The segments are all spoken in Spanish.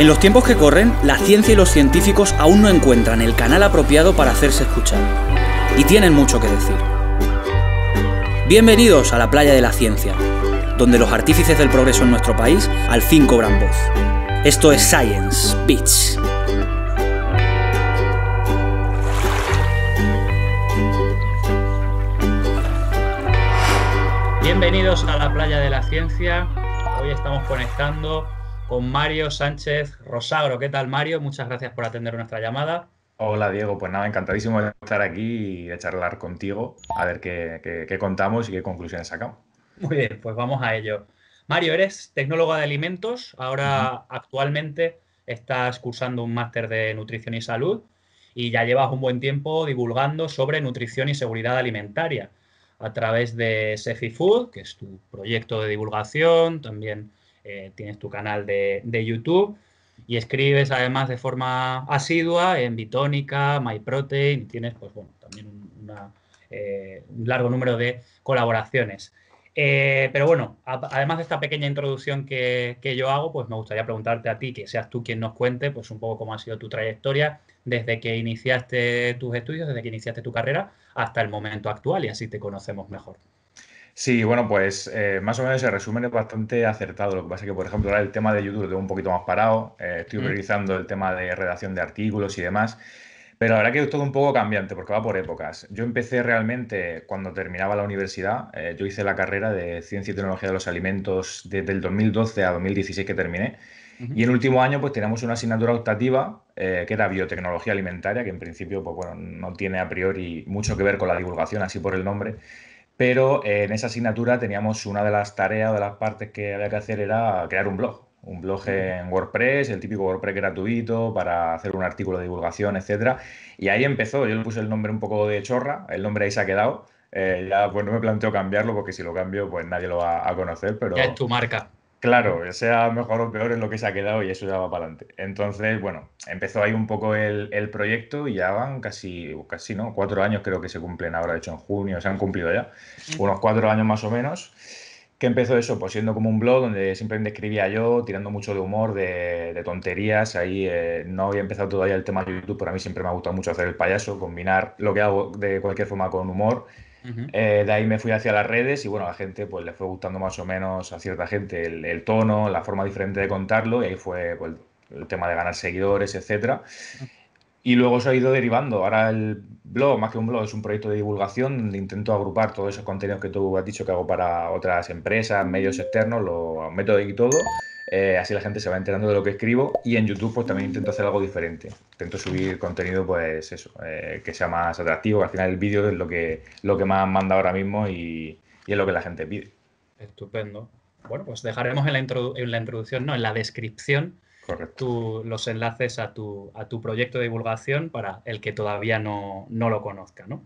En los tiempos que corren, la ciencia y los científicos aún no encuentran el canal apropiado para hacerse escuchar. Y tienen mucho que decir. Bienvenidos a la playa de la ciencia, donde los artífices del progreso en nuestro país al fin cobran voz. Esto es Science beach Bienvenidos a la playa de la ciencia. Hoy estamos conectando con Mario Sánchez Rosagro. ¿Qué tal, Mario? Muchas gracias por atender nuestra llamada. Hola Diego, pues nada, encantadísimo de estar aquí y de charlar contigo, a ver qué, contamos y qué conclusiones sacamos. Muy bien, pues vamos a ello. Mario, eres tecnólogo de alimentos, ahora actualmente estás cursando un máster de nutrición y salud y ya llevas un buen tiempo divulgando sobre nutrición y seguridad alimentaria a través de Sefi Food, que es tu proyecto de divulgación, también eh, tienes tu canal de, YouTube y escribes además de forma asidua en Bitónica, MyProtein, tienes pues bueno, también un eh, largo número de colaboraciones. Eh, pero bueno, además de esta pequeña introducción que, que, yo hago, pues me gustaría preguntarte a ti, que seas tú quien nos cuente, pues un poco cómo ha sido tu trayectoria desde que iniciaste tus estudios, desde que iniciaste tu carrera hasta el momento actual y así te conocemos mejor. Sí, bueno, pues eh, más o menos el resumen es bastante acertado. Lo que pasa es que, por ejemplo, ahora el tema de YouTube lo tengo un poquito más parado. Eh, estoy mm. priorizando el tema de redacción de artículos y demás. Pero la verdad que es todo un poco cambiante porque va por épocas. Yo empecé realmente cuando terminaba la universidad. Eh, yo hice la carrera de Ciencia y Tecnología de los Alimentos desde el 2012 a 2016 que terminé. Y en Y el último año pues teníamos una asignatura optativa que era biotecnología alimentaria, que en principio pues, bueno, no tiene a priori mucho que ver con la divulgación, así por el nombre pero eh, en esa asignatura teníamos una de las tareas, de las partes que había que hacer era crear un blog. Un blog en WordPress, el típico WordPress gratuito para hacer un artículo de divulgación, etcétera. Y ahí empezó. Yo le puse el nombre un poco de chorra, el nombre ahí se ha quedado. Eh, ya pues no me planteo cambiarlo porque si lo cambio pues nadie lo va a conocer, pero... es tu marca. Claro, sea mejor o peor en lo que se ha quedado y eso ya va para adelante. Entonces, bueno, empezó ahí un poco el, proyecto y ya van casi, pues casi, ¿no? Cuatro años creo que se cumplen ahora, de hecho en junio, se han cumplido ya, unos cuatro años más o menos, que empezó eso, pues siendo como un blog donde me escribía yo, tirando mucho de humor, de, tonterías, ahí eh, no había empezado todavía el tema de YouTube, pero a mí siempre me ha gustado mucho hacer el payaso, combinar lo que hago de cualquier forma con humor eh, de ahí me fui hacia las redes y bueno, a la gente pues le fue gustando más o menos a cierta gente el, tono, la forma diferente de contarlo y ahí fue pues, el tema de ganar seguidores, etcétera. Y luego se ha ido derivando. Ahora el blog, más que un blog, es un proyecto de divulgación donde intento agrupar todos esos contenidos que tú has dicho que hago para otras empresas, medios externos, los métodos y todo eh, así la gente se va enterando de lo que escribo y en YouTube pues también intento hacer algo diferente. Intento subir contenido pues eso, eh, que sea más atractivo, al final el vídeo es lo que, lo que más manda ahora mismo y, es lo que la gente pide. Estupendo. Bueno, pues dejaremos en la, introducción, no, en la descripción los enlaces a tu, proyecto de divulgación para el que todavía no, lo conozca, ¿no?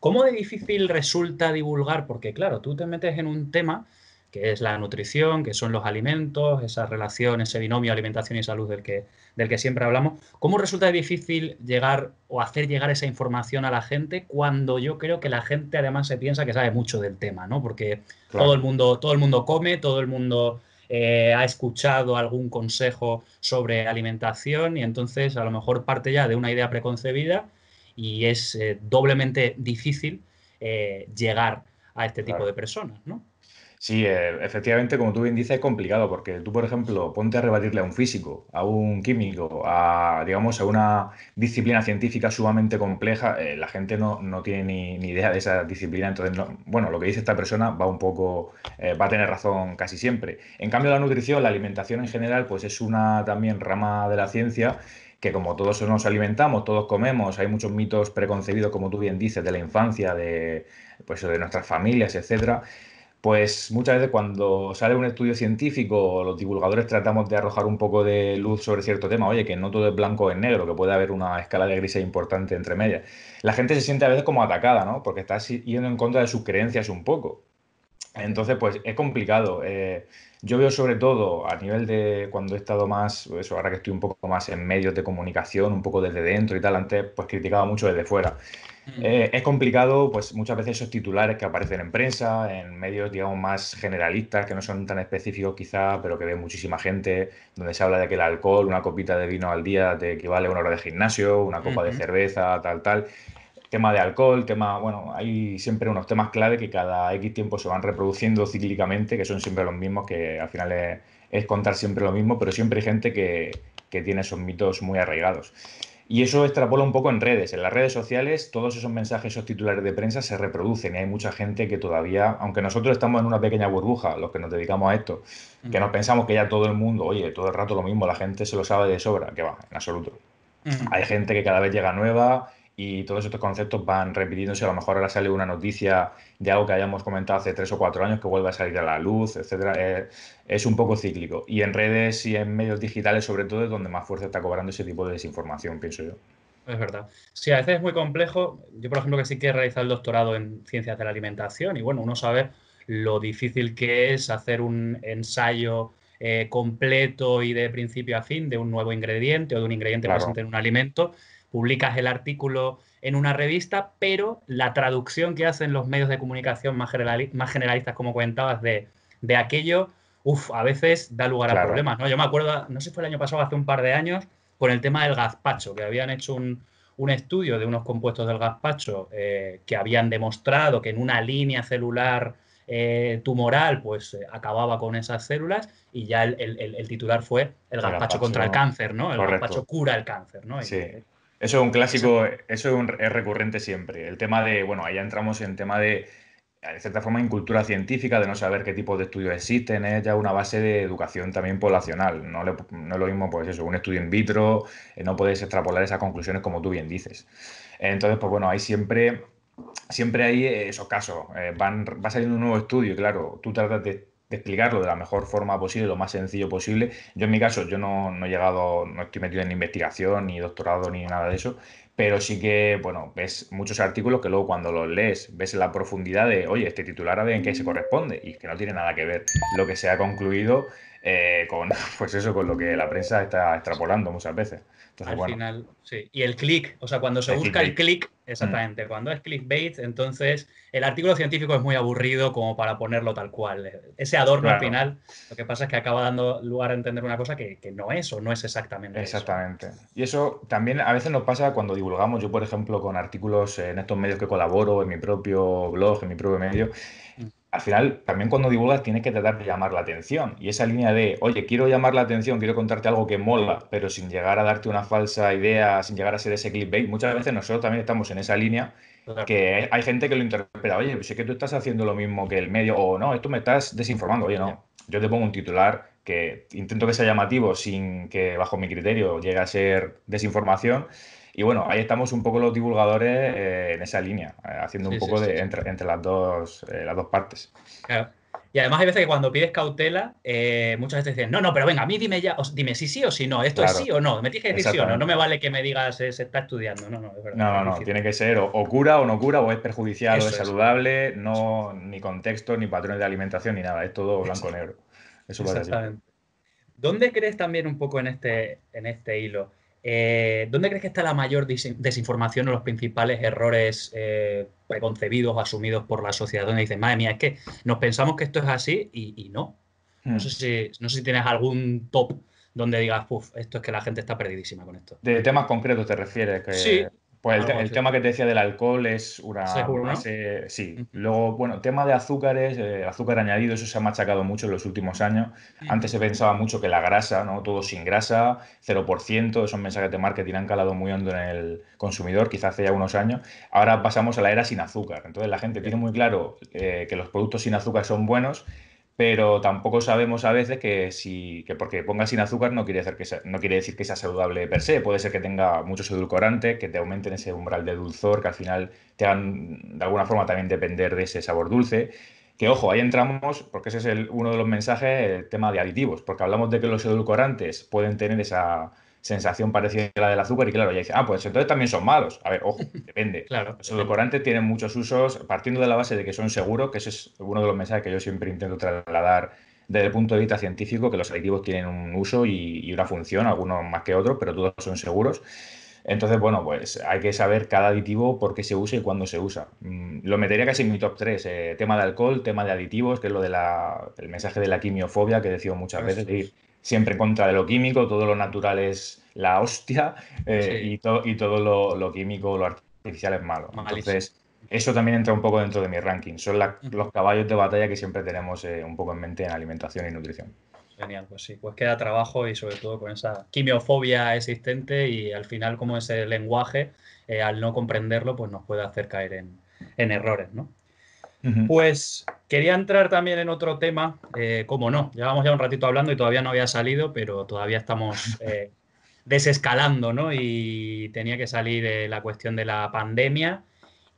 ¿Cómo de difícil resulta divulgar? Porque claro, tú te metes en un tema que es la nutrición, que son los alimentos, esa relación, ese binomio alimentación y salud del que, del que siempre hablamos. ¿Cómo resulta difícil llegar o hacer llegar esa información a la gente cuando yo creo que la gente además se piensa que sabe mucho del tema, ¿no? Porque todo, el mundo, todo el mundo come, todo el mundo eh, ha escuchado algún consejo sobre alimentación y entonces a lo mejor parte ya de una idea preconcebida y es eh, doblemente difícil eh, llegar a este tipo de personas, ¿no? Sí, eh, efectivamente, como tú bien dices, es complicado porque tú, por ejemplo, ponte a rebatirle a un físico, a un químico, a, digamos, a una disciplina científica sumamente compleja, eh, la gente no, tiene ni, ni, idea de esa disciplina, entonces, bueno, lo que dice esta persona va un poco, eh, va a tener razón casi siempre. En cambio, la nutrición, la alimentación en general, pues es una también rama de la ciencia que como todos nos alimentamos, todos comemos, hay muchos mitos preconcebidos, como tú bien dices, de la infancia, de, pues, de nuestras familias, etcétera, pues muchas veces cuando sale un estudio científico, los divulgadores tratamos de arrojar un poco de luz sobre cierto tema, oye, que no todo es blanco o negro, que puede haber una escala de grises importante entre medias. La gente se siente a veces como atacada, ¿no? Porque está yendo en contra de sus creencias un poco. Entonces, pues es complicado. Eh, yo veo sobre todo a nivel de cuando he estado más, ahora que estoy un poco más en medios de comunicación, un poco desde dentro y tal, antes pues criticaba mucho desde fuera. Eh, es complicado, pues muchas veces esos titulares que aparecen en prensa, en medios, digamos, más generalistas, que no son tan específicos quizá, pero que ve muchísima gente, donde se habla de que el alcohol, una copita de vino al día te equivale a una hora de gimnasio, una copa de cerveza, tal, tal. Tema de alcohol, tema, bueno, hay siempre unos temas clave que cada X tiempo se van reproduciendo cíclicamente, que son siempre los mismos, que al final es, contar siempre lo mismo, pero siempre hay gente que, que tiene esos mitos muy arraigados. Y eso extrapola un poco en redes. En las redes sociales todos esos mensajes, esos titulares de prensa se reproducen y hay mucha gente que todavía, aunque nosotros estamos en una pequeña burbuja, los que nos dedicamos a esto, que nos pensamos que ya todo el mundo, oye, todo el rato lo mismo, la gente se lo sabe de sobra, que va, en absoluto. Hay gente que cada vez llega nueva, y todos estos conceptos van repitiéndose. A lo mejor ahora sale una noticia de algo que hayamos comentado hace tres o cuatro años que vuelve a salir a la luz, etcétera. Eh, es un poco cíclico. Y en redes y en medios digitales, sobre todo, es donde más fuerza está cobrando ese tipo de desinformación, pienso yo. Es verdad. Sí, a veces es muy complejo. Yo, por ejemplo, que sí que he realizado el doctorado en ciencias de la alimentación y bueno, uno sabe lo difícil que es hacer un ensayo eh, completo y de principio a fin de un nuevo ingrediente o de un ingrediente presente en un alimento publicas el artículo en una revista, pero la traducción que hacen los medios de comunicación más, más generalistas, como comentabas, de, de aquello, uff, a veces da lugar a problemas, ¿no? Yo me acuerdo, no sé si fue el año pasado, hace un par de años, con el tema del gazpacho, que habían hecho un, estudio de unos compuestos del gazpacho eh, que habían demostrado que en una línea celular eh, tumoral, pues eh, acababa con esas células y ya el, titular fue el gazpacho, contra el cáncer, ¿no? El gazpacho cura el cáncer, ¿no? Eso es un clásico, eso es, recurrente siempre. El tema de, bueno, ahí entramos en tema de, de cierta forma, en cultura científica, de no saber qué tipo de estudios existen, es ya una base de educación también poblacional. No, no es lo mismo, pues eso, un estudio in vitro, eh, no puedes extrapolar esas conclusiones como tú bien dices. Entonces, pues bueno, hay siempre siempre hay esos casos. Eh, van, va saliendo un nuevo estudio, claro, tú tratas de explicarlo de la mejor forma posible, lo más sencillo posible. Yo en mi caso, yo no, he llegado, no estoy metido en investigación, ni doctorado, ni nada de eso, pero sí que, bueno, ves muchos artículos que luego cuando los lees, ves la profundidad de, oye, este titular a ver en qué se corresponde y que no tiene nada que ver lo que se ha concluido eh, con, pues eso, con lo que la prensa está extrapolando muchas veces. Al final, sí. Y el clic, o sea, cuando se busca el clic Mm. Exactamente, cuando es clickbait, entonces el artículo científico es muy aburrido como para ponerlo tal cual. Eh, ese adorno al final, lo que pasa es que acaba dando lugar a entender una cosa que, no es o no es exactamente. Exactamente. Y eso también a veces nos pasa cuando divulgamos, yo por ejemplo, con artículos en estos medios que colaboro, en mi propio blog, en mi propio medio. Mm al final, también cuando divulgas tienes que tratar de llamar la atención. Y esa línea de, oye, quiero llamar la atención, quiero contarte algo que mola, pero sin llegar a darte una falsa idea, sin llegar a ser ese clickbait, muchas veces nosotros también estamos en esa línea que hay gente que lo interpreta, oye, pues es que tú estás haciendo lo mismo que el medio, o no, tú me estás desinformando, oye, no, yo te pongo un titular que intento que sea llamativo sin que bajo mi criterio llegue a ser desinformación y bueno, ahí estamos un poco los divulgadores eh, en esa línea, eh, haciendo un poco de entre, las dos eh, las dos partes. Y además hay veces que cuando pides cautela, muchas veces dicen, no, no, pero venga, a mí dime ya, dime si sí o si no, esto es sí o no, me tienes que sí o no, no me vale que me digas se está estudiando, no, no, No, tiene que ser o, cura o no cura, o es perjudicial o es, saludable, no, ni contexto, ni patrones de alimentación, ni nada, es todo blanco-negro. Eso Exactamente. ¿Dónde crees también un poco en este, en este hilo? Eh, ¿Dónde crees que está la mayor desinformación o los principales errores eh, preconcebidos o asumidos por la sociedad? Donde dicen, madre mía, es que nos pensamos que esto es así y, no. Hmm. No, sé si, no tienes algún top donde digas, puff, esto es que la gente está perdidísima con esto. De temas concretos te refieres. Que... Sí, pues el, tema que te decía del alcohol es una... sí. Mm. Luego, bueno, tema de azúcares, eh, azúcar añadido, eso se ha machacado mucho en los últimos años. Antes se pensaba mucho que la grasa, ¿no? Todo sin grasa, 0%, esos mensajes de marketing han calado muy hondo en el consumidor, quizás hace ya unos años. Ahora pasamos a la era sin azúcar. Entonces la gente tiene muy claro eh, que los productos sin azúcar son buenos, pero tampoco sabemos a veces que si que porque pongas sin azúcar no quiere, decir que sea, no quiere decir que sea saludable per se, puede ser que tenga muchos edulcorantes, que te aumenten ese umbral de dulzor, que al final te hagan de alguna forma también depender de ese sabor dulce. Que ojo, ahí entramos, porque ese es el, uno de los mensajes, el tema de aditivos, porque hablamos de que los edulcorantes pueden tener esa, sensación parecida a la del azúcar y claro, ya dice, ah, pues entonces también son malos. A ver, ojo, depende. claro. Los edulcorantes tienen muchos usos, partiendo de la base de que son seguros, que ese es uno de los mensajes que yo siempre intento trasladar desde el punto de vista científico, que los aditivos tienen un uso y, una función, algunos más que otros, pero todos son seguros. Entonces, bueno, pues hay que saber cada aditivo por qué se usa y cuándo se usa. Mm, lo metería casi en mi top 3. Eh, tema de alcohol, tema de aditivos, que es lo del el mensaje de la quimiofobia que he decido muchas veces siempre contra de lo químico, todo lo natural es la hostia eh, y, y, todo lo, químico, lo artificial es malo. Entonces, eso también entra un poco dentro de mi ranking. Son los caballos de batalla que siempre tenemos eh, un poco en mente en alimentación y nutrición. Genial, pues sí, pues queda trabajo y sobre todo con esa quimiofobia existente y al final como ese lenguaje, eh, al no comprenderlo, pues nos puede hacer caer en, en errores, ¿no? Pues quería entrar también en otro tema, eh, como no, llevamos ya un ratito hablando y todavía no había salido, pero todavía estamos eh, desescalando, ¿no? Y tenía que salir eh, la cuestión de la pandemia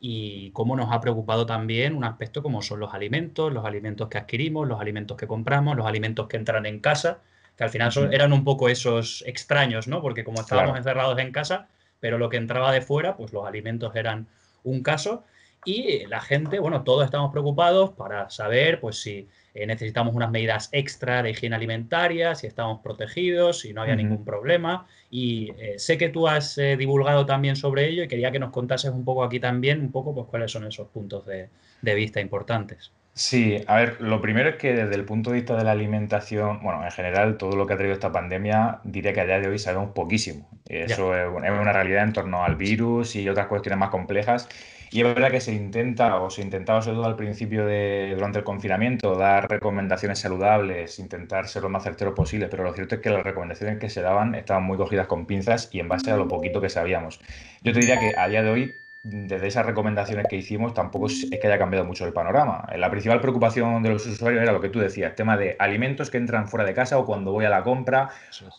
y cómo nos ha preocupado también un aspecto como son los alimentos, los alimentos que adquirimos, los alimentos que compramos, los alimentos que entran en casa, que al final son, eran un poco esos extraños, ¿no? Porque como estábamos encerrados en casa, pero lo que entraba de fuera, pues los alimentos eran un caso y la gente, bueno, todos estamos preocupados para saber pues si eh, necesitamos unas medidas extra de higiene alimentaria, si estamos protegidos, si no había ningún problema. Y eh, sé que tú has eh, divulgado también sobre ello y quería que nos contases un poco aquí también, un poco pues cuáles son esos puntos de, vista importantes. Sí, a ver, lo primero es que desde el punto de vista de la alimentación, bueno, en general todo lo que ha traído esta pandemia, diría que a día de hoy sabemos poquísimo. Eso es, una realidad en torno al virus y otras cuestiones más complejas y es verdad que se intenta, o se intentaba sobre todo al principio de, durante el confinamiento, dar recomendaciones saludables, intentar ser lo más certero posible, pero lo cierto es que las recomendaciones que se daban estaban muy cogidas con pinzas y en base a lo poquito que sabíamos. Yo te diría que a día de hoy desde esas recomendaciones que hicimos tampoco es que haya cambiado mucho el panorama. La principal preocupación de los usuarios era lo que tú decías, el tema de alimentos que entran fuera de casa o cuando voy a la compra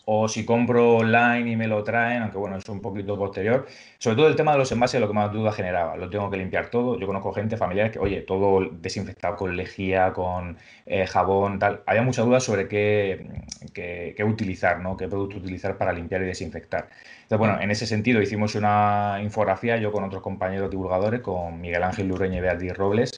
o si compro online y me lo traen, aunque bueno, es un poquito posterior. Sobre todo el tema de los envases lo que más duda generaba. Lo tengo que limpiar todo. Yo conozco gente, familiares que, oye, todo desinfectado con lejía, con eh, jabón, tal. Había mucha duda sobre qué, utilizar, ¿no? Qué producto utilizar para limpiar y desinfectar. Entonces, bueno, en ese sentido hicimos una infografía yo con otros compañeros divulgadores, con Miguel Ángel Lureña y Beatriz Robles,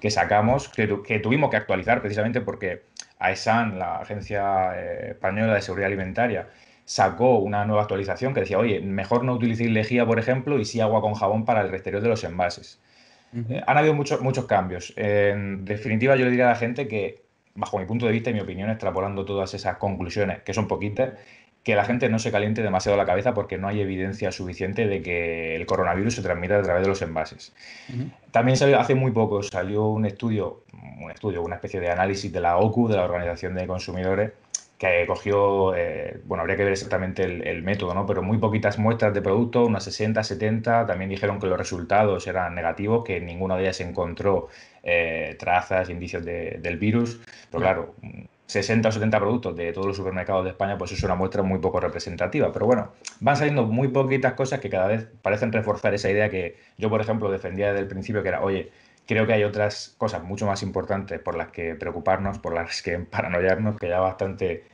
que sacamos, que, tuvimos que actualizar precisamente porque AESAN, la Agencia eh, Española de Seguridad Alimentaria, sacó una nueva actualización que decía, oye, mejor no utilicéis lejía, por ejemplo, y sí agua con jabón para el exterior de los envases. Eh, han habido muchos muchos cambios. En definitiva, yo le diría a la gente que, bajo mi punto de vista y mi opinión, extrapolando todas esas conclusiones, que son poquitas, que la gente no se caliente demasiado la cabeza porque no hay evidencia suficiente de que el coronavirus se transmita a través de los envases. También hace muy poco salió un estudio, un estudio, una especie de análisis de la OCU, de la Organización de Consumidores, que cogió, eh, bueno, habría que ver exactamente el, método, ¿no? Pero muy poquitas muestras de producto, unas 60, 70, también dijeron que los resultados eran negativos, que ninguna de ellas encontró eh, trazas, indicios del virus, pero claro, 60 o 70 productos de todos los supermercados de España, pues es una muestra muy poco representativa. Pero bueno, van saliendo muy poquitas cosas que cada vez parecen reforzar esa idea que yo, por ejemplo, defendía desde el principio, que era, oye, creo que hay otras cosas mucho más importantes por las que preocuparnos, por las que paranoiarnos, que ya bastante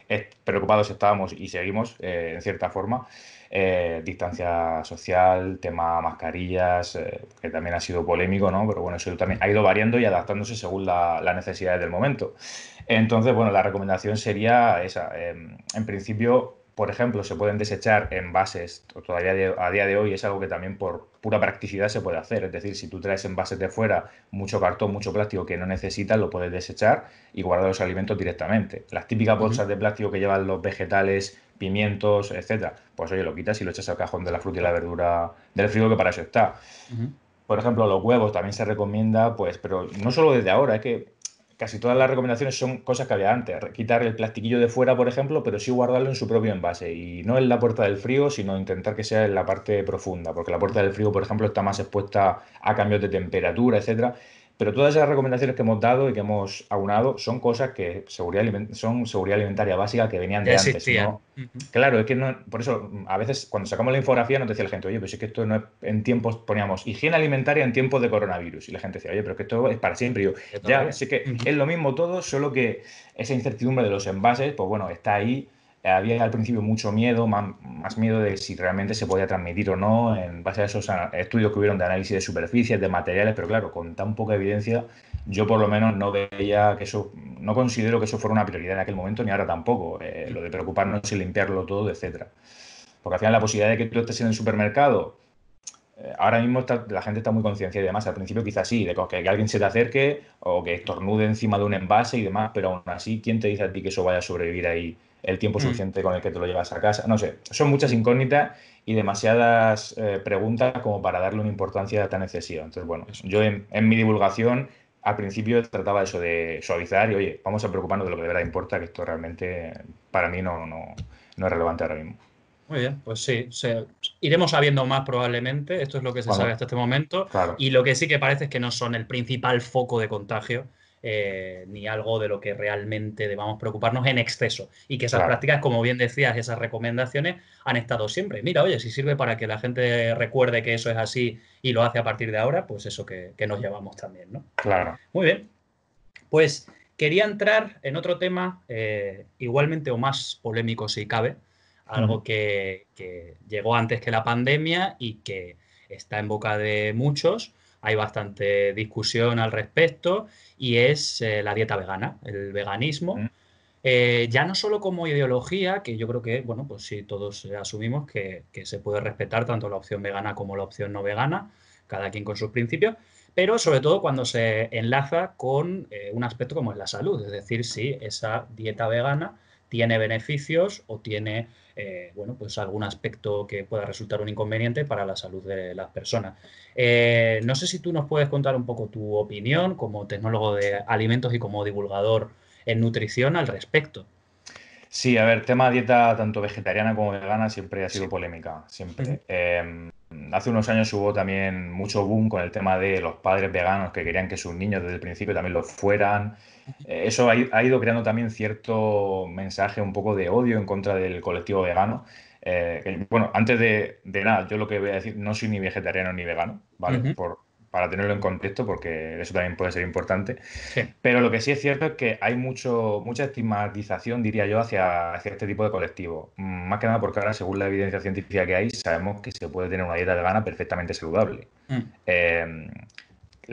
preocupados estábamos y seguimos, eh, en cierta forma. Eh, distancia social, tema mascarillas, eh, que también ha sido polémico, ¿no? Pero bueno, eso también ha ido variando y adaptándose según la, necesidad necesidades del momento. Entonces, bueno, la recomendación sería esa. Em, en principio, por ejemplo, se pueden desechar envases. Todavía a día de hoy es algo que también por pura practicidad se puede hacer. Es decir, si tú traes envases de fuera, mucho cartón, mucho plástico que no necesitas, lo puedes desechar y guardar los alimentos directamente. Las típicas bolsas de plástico que llevan los vegetales, pimientos, etcétera, pues oye, lo quitas y lo echas al cajón de la fruta y la verdura del frío, que para eso está. por ejemplo, los huevos también se recomienda, pues, pero no solo desde ahora, es que casi todas las recomendaciones son cosas que había antes. Quitar el plastiquillo de fuera, por ejemplo, pero sí guardarlo en su propio envase. Y no en la puerta del frío, sino intentar que sea en la parte profunda, porque la puerta del frío, por ejemplo, está más expuesta a cambios de temperatura, etcétera. Pero todas esas recomendaciones que hemos dado y que hemos aunado son cosas que seguridad son seguridad alimentaria básica que venían de antes. Claro, es que por eso mm, a veces cuando sacamos la infografía nos decía la gente, oye, pero es que esto no es en tiempos, poníamos higiene alimentaria en tiempos de coronavirus. Y la gente decía, oye, pero es que esto es para siempre. yo, ya, así que es lo mismo todo, solo que esa incertidumbre de los envases, pues bueno, está ahí había al principio mucho miedo, más, miedo de si realmente se podía transmitir o no, en base a esos estudios que hubieron de análisis de superficies, de materiales, pero claro, con tan poca evidencia, yo por lo menos no veía que eso, no considero que eso fuera una prioridad en aquel momento, ni ahora tampoco, eh, lo de preocuparnos y limpiarlo todo, etcétera. Porque al final la posibilidad de que tú estés en el supermercado, eh, ahora mismo la gente está muy concienciada y demás, al principio quizás sí, de que, que alguien se te acerque o que estornude encima de un envase y demás, pero aún así, ¿quién te dice a ti que eso vaya a sobrevivir ahí? el tiempo mm. suficiente con el que te lo llevas a casa. No sé, son muchas incógnitas y demasiadas eh, preguntas como para darle una importancia tan excesiva. Entonces, bueno, yo en, mi divulgación al principio trataba eso de suavizar y, oye, vamos a preocuparnos de lo que de verdad importa, que esto realmente para mí no, no, es relevante ahora mismo. Muy bien, pues sí, iremos sabiendo más probablemente, esto es lo que se sabe hasta este momento, y lo que sí que parece es que no son el principal foco de contagio, eh, ni algo de lo que realmente debamos preocuparnos en exceso. Y que esas prácticas, como bien decías, esas recomendaciones han estado siempre. Mira, oye, si sirve para que la gente recuerde que eso es así y lo hace a partir de ahora, pues eso que, nos llevamos también, ¿no? Claro. Muy bien. Pues quería entrar en otro tema eh, igualmente o más polémico si cabe, algo que, llegó antes que la pandemia y que está en boca de muchos, hay bastante discusión al respecto y es eh, la dieta vegana, el veganismo. Mm. Eh, ya no solo como ideología, que yo creo que, bueno, pues sí, todos asumimos que, se puede respetar tanto la opción vegana como la opción no vegana, cada quien con sus principios, pero sobre todo cuando se enlaza con eh, un aspecto como es la salud, es decir, si esa dieta vegana tiene beneficios o tiene eh, bueno, pues algún aspecto que pueda resultar un inconveniente para la salud de las personas. Eh, no sé si tú nos puedes contar un poco tu opinión como tecnólogo de alimentos y como divulgador en nutrición al respecto. Sí, a ver, tema dieta tanto vegetariana como vegana siempre ha sido polémica, siempre. Eh, hace unos años hubo también mucho boom con el tema de los padres veganos que querían que sus niños desde el principio también lo fueran, eh, eso ha, ido creando también cierto mensaje un poco de odio en contra del colectivo vegano. Eh, bueno, antes de, nada, yo lo que voy a decir, no soy ni vegetariano ni vegano, ¿vale? Por, para tenerlo en contexto, porque eso también puede ser importante. Pero lo que sí es cierto es que hay mucho, mucha estigmatización, diría yo, hacia, este tipo de colectivo. Más que nada porque ahora, según la evidencia científica que hay, sabemos que se puede tener una dieta vegana perfectamente saludable. Mm. Em,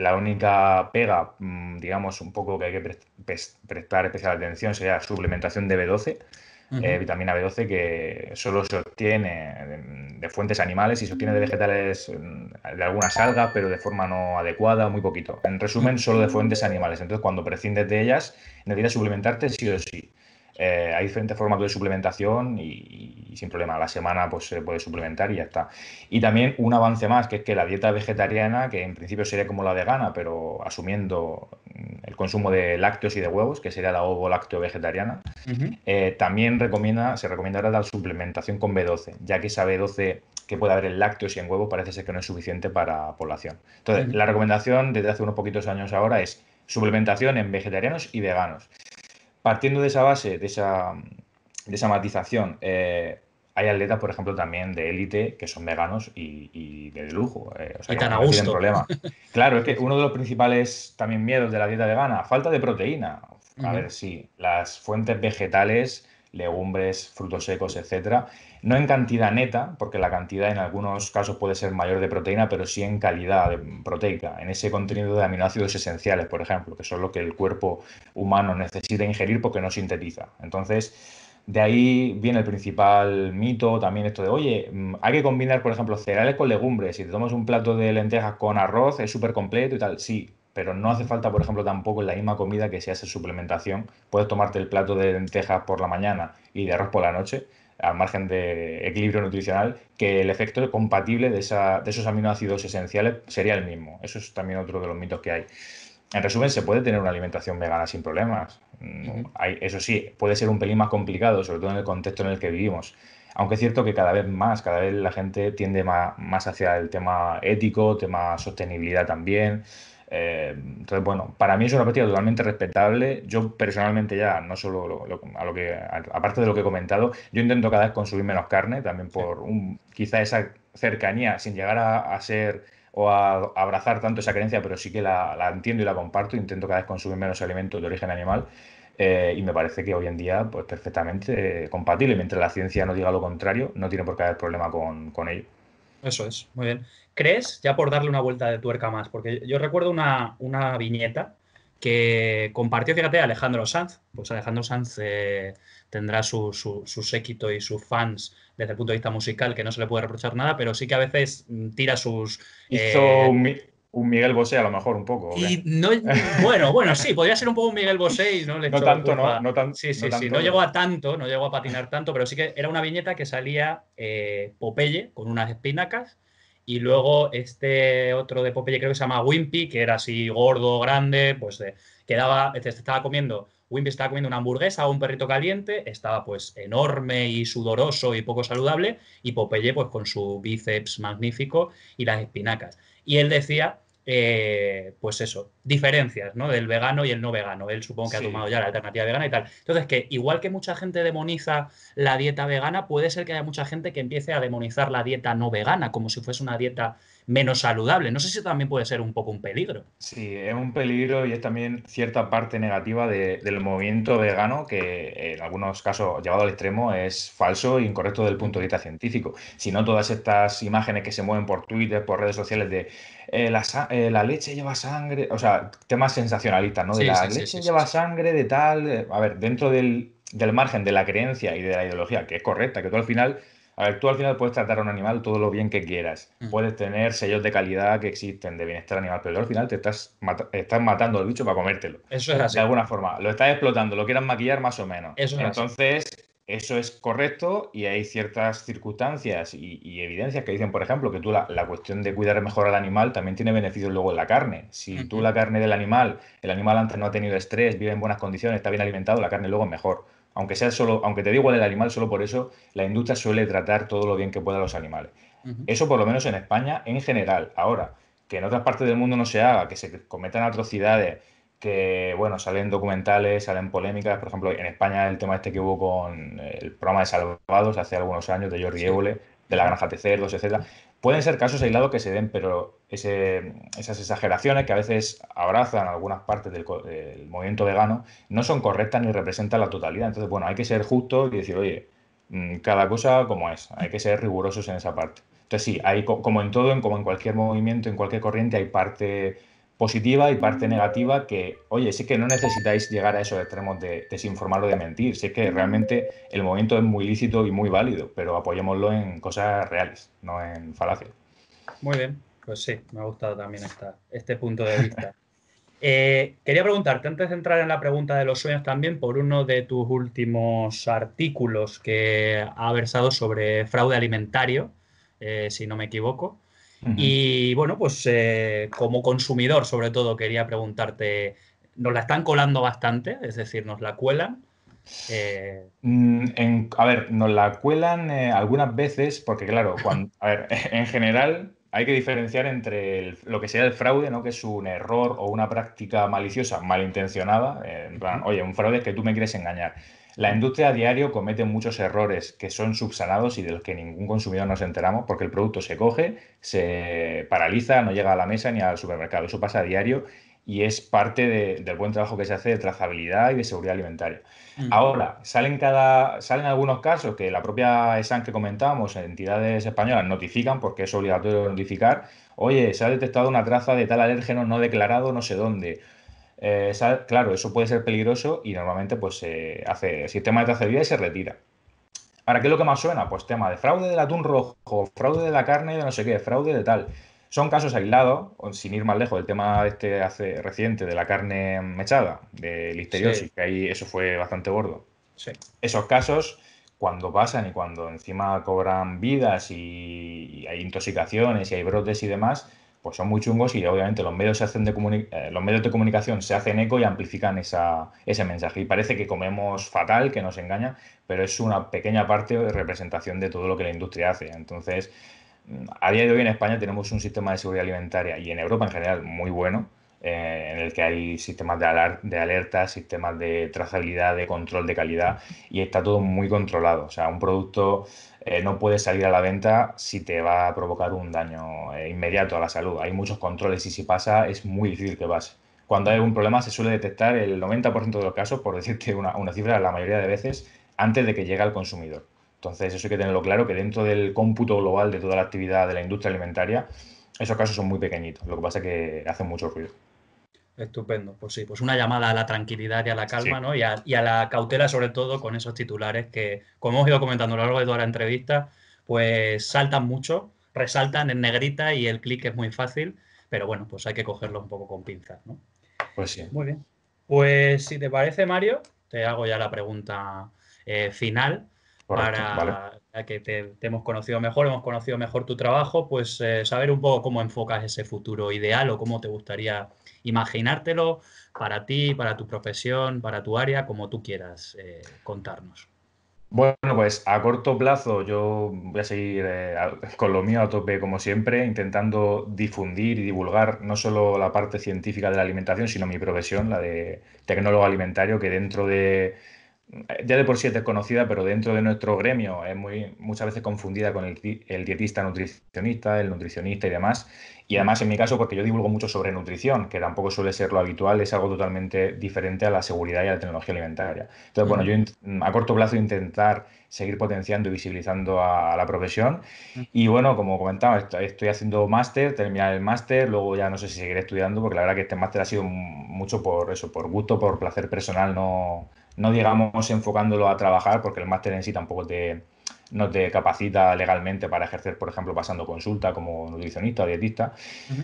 la única pega, mm, digamos, un poco que hay que prestar especial atención sería la suplementación de B12, eh, vitamina B12 que solo se obtiene de, fuentes animales y se obtiene de vegetales, mm, de alguna salga, pero de forma no adecuada, muy poquito. En resumen, solo de fuentes animales. Entonces, cuando prescindes de ellas, necesitas suplementarte sí o sí. Eh, hay diferentes formas de suplementación y, sin problema, a la semana pues se puede suplementar y ya está. Y también un avance más, que es que la dieta vegetariana, que en principio sería como la vegana, pero asumiendo mm, el consumo de lácteos y de huevos, que sería la ovo lácteo vegetariana, eh, también recomienda, se recomienda ahora la suplementación con B12, ya que esa B12 que puede haber en lácteos y en huevos parece ser que no es suficiente para población. Entonces, la recomendación desde hace unos poquitos años ahora es suplementación en vegetarianos y veganos partiendo de esa base, de esa, de esa matización, eh, hay atletas, por ejemplo, también de élite que son veganos y, de lujo. Eh, o gusto. problema. Claro, es que uno de los principales también miedos de la dieta vegana, falta de proteína. A ver, sí, las fuentes vegetales legumbres, frutos secos, etcétera. No en cantidad neta, porque la cantidad en algunos casos puede ser mayor de proteína, pero sí en calidad de proteica, en ese contenido de aminoácidos esenciales, por ejemplo, que son lo que el cuerpo humano necesita ingerir porque no sintetiza. Entonces, de ahí viene el principal mito, también esto de, oye, mm, hay que combinar, por ejemplo, cereales con legumbres. Si te tomas un plato de lentejas con arroz, es súper completo y tal. Sí, pero no hace falta, por ejemplo, tampoco en la misma comida que se hace suplementación. Puedes tomarte el plato de lentejas por la mañana y de arroz por la noche, al margen de equilibrio nutricional, que el efecto compatible de, esa, de esos aminoácidos esenciales sería el mismo. Eso es también otro de los mitos que hay. En resumen, se puede tener una alimentación vegana sin problemas. Mm, eso sí, puede ser un pelín más complicado, sobre todo en el contexto en el que vivimos. Aunque es cierto que cada vez más, cada vez la gente tiende más hacia el tema ético, tema sostenibilidad también. Eh, entonces, bueno, para mí es una práctica totalmente respetable. Yo personalmente ya, no solo a lo que, aparte de lo que he comentado, yo intento cada vez consumir menos carne, también por un, quizá esa cercanía, sin llegar a, ser o a, abrazar tanto esa creencia, pero sí que la, entiendo y la comparto, intento cada vez consumir menos alimentos de origen animal. Eh, y me parece que hoy en día, pues perfectamente eh, compatible. Mientras la ciencia no diga lo contrario, no tiene por qué haber problema con ello. Eso es, muy bien. ¿Crees, ya por darle una vuelta de tuerca más, porque yo recuerdo una, una viñeta que compartió, fíjate, Alejandro Sanz. Pues Alejandro Sanz eh, tendrá su, séquito y sus fans desde el punto de vista musical, que no se le puede reprochar nada, pero sí que a veces mm, tira sus... Eh, Hizo un, Miguel Bosé a lo mejor un poco. Y no, bueno, bueno, sí, podría ser un poco un Miguel Bosé no le No tanto, no, sí, sí, sí, no llegó a tanto, no llegó a patinar tanto, pero sí que era una viñeta que salía eh, Popeye con unas espinacas y luego este otro de Popeye creo que se llama Wimpy, que era así gordo, grande, pues quedaba quedaba, este, este estaba comiendo, Wimpy estaba comiendo una hamburguesa o un perrito caliente, estaba pues enorme y sudoroso y poco saludable, y Popeye pues con su bíceps magnífico y las espinacas. Y él decía eh, pues eso, diferencias, ¿no? Del vegano y el no vegano. Él supongo que ha tomado ya la alternativa vegana y tal. Entonces, que igual que mucha gente demoniza la dieta vegana, puede ser que haya mucha gente que empiece a demonizar la dieta no vegana, como si fuese una dieta menos saludable. No sé si también puede ser un poco un peligro. Sí, es un peligro y es también cierta parte negativa del movimiento vegano que en algunos casos llevado al extremo es falso e incorrecto desde el punto de vista científico. Si no todas estas imágenes que se mueven por Twitter, por redes sociales de eh, eh, la, leche lleva sangre, o sea, temas sensacionalistas, ¿no? De la leche lleva sangre, de tal, eh, a ver, dentro del, del margen de la creencia y de la ideología, que es correcta, que tú al final a ver, tú al final puedes tratar a un animal todo lo bien que quieras. Mm. Puedes tener sellos de calidad que existen de bienestar animal, pero al final te estás, matando al bicho para comértelo. Eso es así. De alguna forma. Lo estás explotando, lo quieras maquillar más o menos. Eso es Entonces, eso es correcto y hay ciertas circunstancias y, evidencias que dicen, por ejemplo, que tú la, cuestión de cuidar mejor al animal también tiene beneficios luego en la carne. Si tú la carne del animal, el animal antes no ha tenido estrés, vive en buenas condiciones, está bien alimentado, la carne luego es mejor aunque sea solo, aunque te dé el animal, solo por eso la industria suele tratar todo lo bien que pueda a los animales. Eso por lo menos en España en general. Ahora, que en otras partes del mundo no se haga, que se cometan atrocidades, que bueno, salen documentales, salen polémicas. Por ejemplo, en España el tema este que hubo con el programa de Salvados hace algunos años de Jordi de la granja de cerdos, etcétera. Pueden ser casos aislados que se den, pero ese, esas exageraciones que a veces abrazan algunas partes del, movimiento vegano no son correctas ni representan la totalidad. Entonces, bueno, hay que ser justo y decir, oye, mm, cada cosa como es, hay que ser rigurosos en esa parte. Entonces, sí, hay, como en todo, como en cualquier movimiento, en cualquier corriente, hay parte positiva y parte negativa que, oye, sé que no necesitáis llegar a esos extremos de desinformar o de mentir, sé que realmente el movimiento es muy lícito y muy válido, pero apoyémoslo en cosas reales, no en falacias. Muy bien, pues sí, me ha gustado también esta, este punto de vista. Eh, quería preguntarte, antes de entrar en la pregunta de los sueños también, por uno de tus últimos artículos que ha versado sobre fraude alimentario, eh, si no me equivoco. Y bueno, pues eh, como consumidor, sobre todo, quería preguntarte, nos la están colando bastante, es decir, nos la cuelan. Eh, mm, a ver, nos la cuelan eh, algunas veces, porque claro, a ver, en general hay que diferenciar entre lo que sea el fraude, ¿no? que es un error o una práctica maliciosa, malintencionada. oye, un fraude es que tú me quieres engañar. La industria a diario comete muchos errores que son subsanados y de los que ningún consumidor nos enteramos porque el producto se coge, se paraliza, no llega a la mesa ni al supermercado. Eso pasa a diario y es parte del buen trabajo que se hace de trazabilidad y de seguridad alimentaria. Mm. Ahora, salen, cada, salen algunos casos que la propia ESAN que comentábamos, entidades españolas, notifican, porque es obligatorio notificar, oye, se ha detectado una traza de tal alérgeno no declarado no sé dónde. Eh, claro, eso puede ser peligroso y normalmente pues se eh, hace sistema de trazabilidad y se retira. Ahora, ¿qué es lo que más suena? Pues tema de fraude del atún rojo, fraude de la carne de no sé qué, fraude de tal. Son casos aislados, sin ir más lejos, el tema este hace reciente de la carne mechada, de listeriosis, sí. que ahí eso fue bastante gordo. Esos casos, cuando pasan y cuando encima cobran vidas y hay intoxicaciones y hay brotes y demás, pues son muy chungos y obviamente los medios, se hacen de eh, los medios de comunicación se hacen eco y amplifican esa, ese mensaje. Y parece que comemos fatal, que nos engaña, pero es una pequeña parte de representación de todo lo que la industria hace. Entonces, mm, a día de hoy en España tenemos un sistema de seguridad alimentaria y en Europa en general muy bueno, eh, en el que hay sistemas de, de alerta, sistemas de trazabilidad, de control de calidad y está todo muy controlado. O sea, un producto eh, no puede salir a la venta si te va a provocar un daño eh, inmediato a la salud. Hay muchos controles y si pasa es muy difícil que pase. Cuando hay algún problema se suele detectar el 90% de los casos, por decirte una, una cifra, la mayoría de veces antes de que llegue al consumidor. Entonces eso hay que tenerlo claro, que dentro del cómputo global de toda la actividad de la industria alimentaria, esos casos son muy pequeñitos, lo que pasa es que hacen mucho ruido. Estupendo, pues sí, pues una llamada a la tranquilidad y a la calma, ¿no? Y a, la cautela, sobre todo, con esos titulares que, como hemos ido comentando a lo largo de toda la entrevista, pues saltan mucho, resaltan en negrita y el clic es muy fácil, pero bueno, pues hay que cogerlo un poco con pinzas, ¿no? Pues sí. Muy bien. Pues si te parece, Mario, te hago ya la pregunta eh, final para que te, hemos conocido mejor, hemos conocido mejor tu trabajo, pues eh, saber un poco cómo enfocas ese futuro ideal o cómo te gustaría imaginártelo para ti, para tu profesión, para tu área, como tú quieras eh, contarnos. Bueno, pues a corto plazo yo voy a seguir eh, con lo mío a tope como siempre, intentando difundir y divulgar no solo la parte científica de la alimentación, sino mi profesión, la de tecnólogo alimentario, que dentro de ya de por sí es desconocida, pero dentro de nuestro gremio es muy, muchas veces confundida con el, dietista nutricionista, el nutricionista y demás. Y además en mi caso, porque yo divulgo mucho sobre nutrición, que tampoco suele ser lo habitual, es algo totalmente diferente a la seguridad y a la tecnología alimentaria. Entonces, bueno, yo a corto plazo intentar seguir potenciando y visibilizando a, a la profesión. Y bueno, como comentaba, estoy haciendo máster, terminar el máster, luego ya no sé si seguiré estudiando, porque la verdad que este máster ha sido mucho por eso, por gusto, por placer personal, no no digamos enfocándolo a trabajar, porque el máster en sí tampoco te, no te capacita legalmente para ejercer, por ejemplo, pasando consulta como nutricionista o dietista.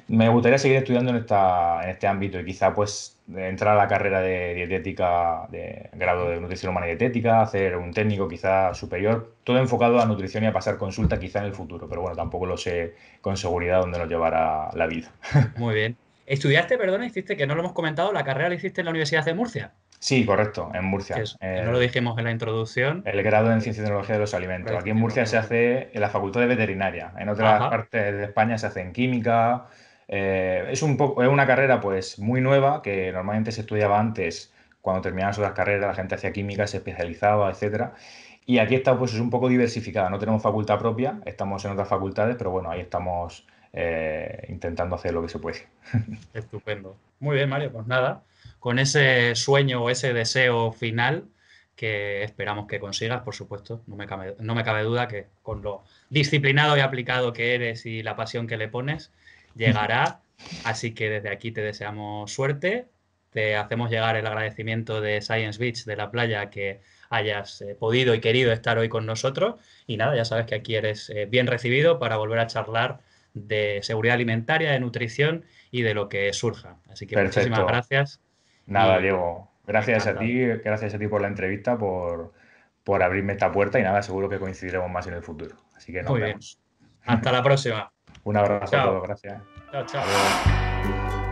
Me gustaría seguir estudiando en, en este ámbito y quizá pues entrar a la carrera de dietética, de grado de nutrición humana y dietética, hacer un técnico quizá superior, todo enfocado a nutrición y a pasar consulta quizá en el futuro, pero bueno, tampoco lo sé con seguridad dónde nos llevará la vida. Muy bien. ¿Estudiaste, perdona, hiciste, que no lo hemos comentado, la carrera la hiciste en la Universidad de Murcia? Sí, correcto, en Murcia. Eh, no lo dijimos en la introducción. El grado en Ciencia y Tecnología de los Alimentos. Aquí en Murcia se hace en la Facultad de Veterinaria. En otras partes de España se hace en Química. Eh, es, un poco, es una carrera pues muy nueva que normalmente se estudiaba antes, cuando terminaban sus carreras, la gente hacía química, se especializaba, etcétera. Y aquí está pues es un poco diversificada. No tenemos facultad propia, estamos en otras facultades, pero bueno, ahí estamos eh, intentando hacer lo que se puede. Estupendo. Muy bien, Mario, pues nada con ese sueño o ese deseo final que esperamos que consigas, por supuesto. No me, cabe, no me cabe duda que con lo disciplinado y aplicado que eres y la pasión que le pones, llegará. Así que desde aquí te deseamos suerte. Te hacemos llegar el agradecimiento de Science Beach de la playa que hayas eh, podido y querido estar hoy con nosotros. Y nada, ya sabes que aquí eres eh, bien recibido para volver a charlar de seguridad alimentaria, de nutrición y de lo que surja. Así que muchísimas gracias Nada, Diego, gracias a ti, gracias a ti por la entrevista, por, por abrirme esta puerta y nada, seguro que coincidiremos más en el futuro. Así que nos vemos. Hasta la próxima. Un abrazo a todos, gracias. Chao, chao.